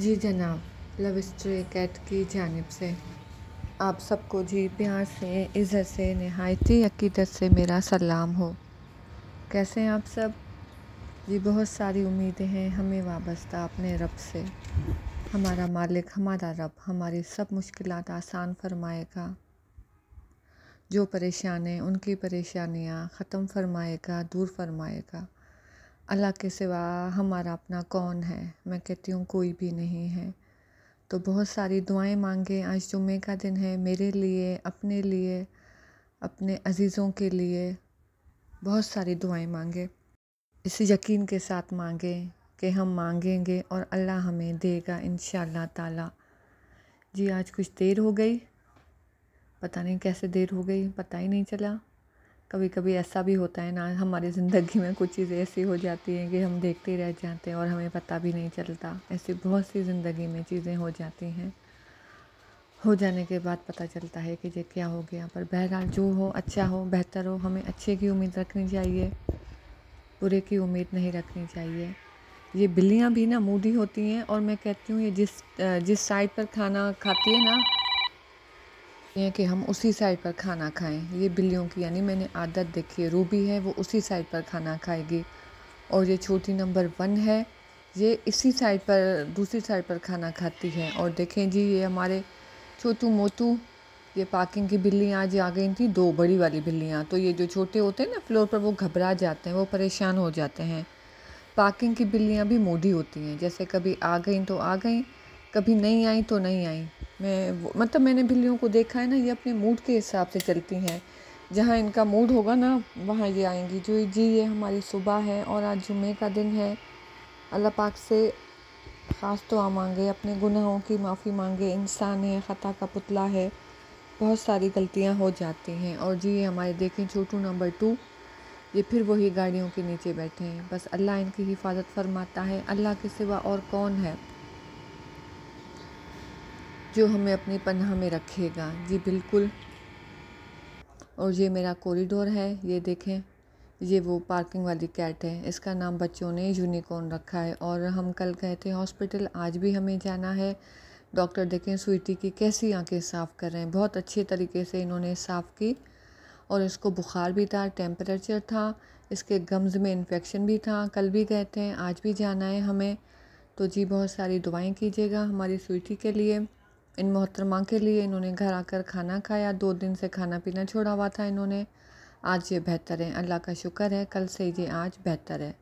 जी जनाब love स्ट्री cat की जानब से आप सबको जी प्यार से इज़्ज़त से नहायती अकीदत से मेरा सलाम हो कैसे हैं आप सब जी बहुत सारी उम्मीदें हैं हमें वाबस्ता अपने रब से हमारा मालिक हमारा रब हमारी सब मुश्किल आसान फरमाएगा जो परेशान हैं उनकी परेशानियाँ ख़त्म फरमाएगा दूर फरमाएगा अल्लाह के सिवा हमारा अपना कौन है मैं कहती हूँ कोई भी नहीं है तो बहुत सारी दुआएं मांगे आज जुम्मे का दिन है मेरे लिए अपने लिए अपने अज़ीज़ों के लिए बहुत सारी दुआएं मांगे इस यकीन के साथ मांगे कि हम मांगेंगे और अल्लाह हमें देगा इन ताला जी आज कुछ देर हो गई पता नहीं कैसे देर हो गई पता ही नहीं चला कभी कभी ऐसा भी होता है ना हमारी ज़िंदगी में कुछ चीज़ें ऐसी हो जाती हैं कि हम देखते रह जाते हैं और हमें पता भी नहीं चलता ऐसी बहुत सी ज़िंदगी में चीज़ें हो जाती हैं हो जाने के बाद पता चलता है कि ये क्या हो गया पर बहरहाल जो हो अच्छा हो बेहतर हो हमें अच्छे की उम्मीद रखनी चाहिए बुरे की उम्मीद नहीं रखनी चाहिए ये बिल्लियाँ भी ना मूडी होती हैं और मैं कहती हूँ ये जिस जिस साइड पर खाना खाती है ना सकते हैं कि हम उसी साइड पर खाना खाएं ये बिल्लियों की यानी मैंने आदत देखी है रूबी है वो उसी साइड पर खाना खाएगी और ये छोटी नंबर वन है ये इसी साइड पर दूसरी साइड पर खाना खाती है और देखें जी ये हमारे छोटू मोटू ये पार्किंग की बिल्लियाँ आज आ गई थी दो बड़ी वाली बिल्लियाँ तो ये जो छोटे होते हैं ना फ्लोर पर वो घबरा जाते हैं वो परेशान हो जाते हैं पार्किंग की बिल्लियाँ भी मोडी होती हैं जैसे कभी आ गई तो आ गई कभी नहीं आई तो नहीं आई मैं मतलब मैंने बिल्लियों को देखा है ना ये अपने मूड के हिसाब से चलती हैं जहाँ इनका मूड होगा ना वहाँ ये आएंगी जो जी ये हमारी सुबह है और आज जुमे का दिन है अल्लाह पाक से ख़ास तो आ मांगे अपने गुनाहों की माफ़ी मांगे इंसान है ख़ता का पुतला है बहुत सारी गलतियाँ हो जाती हैं और जी ये हमारे देखें छोटू नंबर टू ये फिर वही गाड़ियों के नीचे बैठे हैं बस अल्लाह इनकी हिफाजत फरमाता है अल्लाह के सिवा और कौन है जो हमें अपनी पन्ह में रखेगा जी बिल्कुल और ये मेरा कॉरिडोर है ये देखें ये वो पार्किंग वाली कैट है इसका नाम बच्चों ने यूनिकॉर्न रखा है और हम कल गए थे हॉस्पिटल आज भी हमें जाना है डॉक्टर देखें स्वीटी की कैसी आंखें साफ़ कर रहे हैं बहुत अच्छे तरीके से इन्होंने साफ़ की और इसको बुखार भी था टेम्परेचर था इसके गम्स में इन्फेक्शन भी था कल भी गए थे आज भी जाना है हमें तो जी बहुत सारी दुआएं कीजिएगा हमारी स्वीटी के लिए इन मोहतरमा के लिए इन्होंने घर आकर खाना खाया दो दिन से खाना पीना छोड़ा हुआ था इन्होंने आज ये बेहतर है अल्लाह का शुक्र है कल से ये आज बेहतर है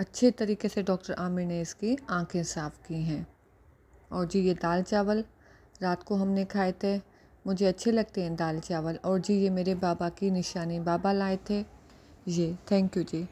अच्छे तरीके से डॉक्टर आमिर ने इसकी आंखें साफ़ की हैं और जी ये दाल चावल रात को हमने खाए थे मुझे अच्छे लगते हैं दाल चावल और जी ये मेरे बाबा की निशानी बाबा लाए थे ये थैंक यू जी